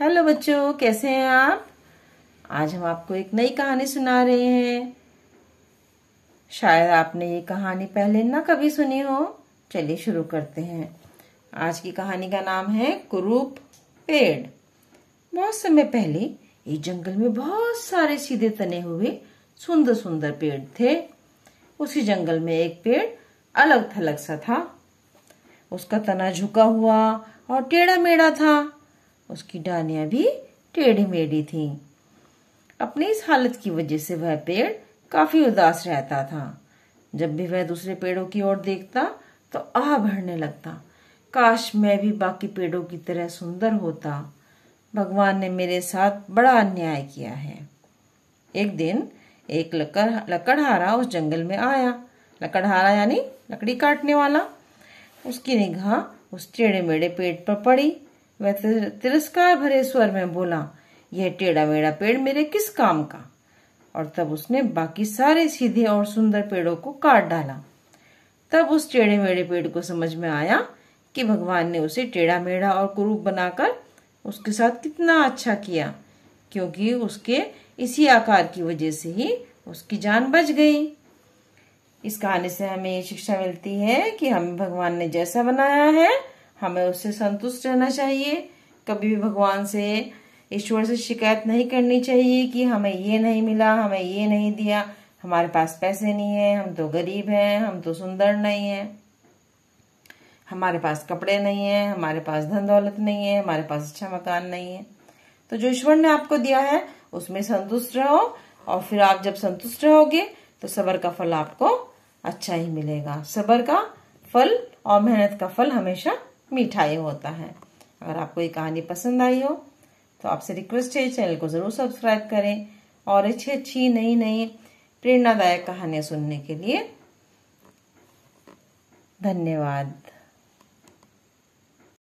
Hello बच्चों कैसे हैं आप आज हम आपको एक नई कहानी सुना रहे हैं शायद आपने ये कहानी पहले ना कभी सुनी हो चलिए शुरू करते हैं आज की कहानी का नाम है कुरूप पेड़ बहुत समय पहले इस जंगल में बहुत सारे सीधे तने हुए सुंदर सुंदर पेड़ थे उसी जंगल में एक पेड़ अलग थलग सा था उसका तना झुका हुआ और टेढ़ा मेढ़ा था उसकी डालियां भी टेढ़ी मेढ़ी थीं। अपनी इस हालत की वजह से वह पेड़ काफी उदास रहता था जब भी वह दूसरे पेड़ों की ओर देखता तो आह भरने लगता काश मैं भी बाकी पेड़ों की तरह सुंदर होता भगवान ने मेरे साथ बड़ा अन्याय किया है एक दिन एक लकड़ लकड़हारा उस जंगल में आया लकड़हारा यानी लकड़ी काटने वाला उसकी निगाह उस टेढ़े मेढ़े पेड़ पर पड़ी वह तिरस्कार भरे स्वर में बोला यह टेढ़ा मेढ़ा पेड़ मेरे किस काम का और तब उसने बाकी सारे सीधे और सुंदर पेड़ों को काट डाला तब उस टेढ़े मेढ़े पेड़ को समझ में आया कि भगवान ने उसे टेढ़ा मेढ़ा और कुरूप बनाकर उसके साथ कितना अच्छा किया क्योंकि उसके इसी आकार की वजह से ही उसकी जान बच गई इस कहानी से हमें ये शिक्षा मिलती है कि हमें भगवान ने जैसा बनाया है हमें उससे संतुष्ट रहना चाहिए कभी भी भगवान से ईश्वर से शिकायत नहीं करनी चाहिए कि हमें ये नहीं मिला हमें ये नहीं दिया हमारे पास पैसे नहीं है हम तो गरीब हैं हम तो सुंदर नहीं है हमारे पास कपड़े नहीं है हमारे पास धन दौलत नहीं है हमारे पास अच्छा मकान नहीं है तो जो ईश्वर ने आपको दिया है उसमें संतुष्ट रहो और फिर आप जब संतुष्ट रहोगे तो सबर का फल आपको अच्छा ही मिलेगा सबर का फल और मेहनत का फल हमेशा मिठाई होता है अगर आपको ये कहानी पसंद आई हो तो आपसे रिक्वेस्ट है चैनल को ज़रूर सब्सक्राइब करें और अच्छी अच्छी नई नई प्रेरणादायक कहानियां सुनने के लिए धन्यवाद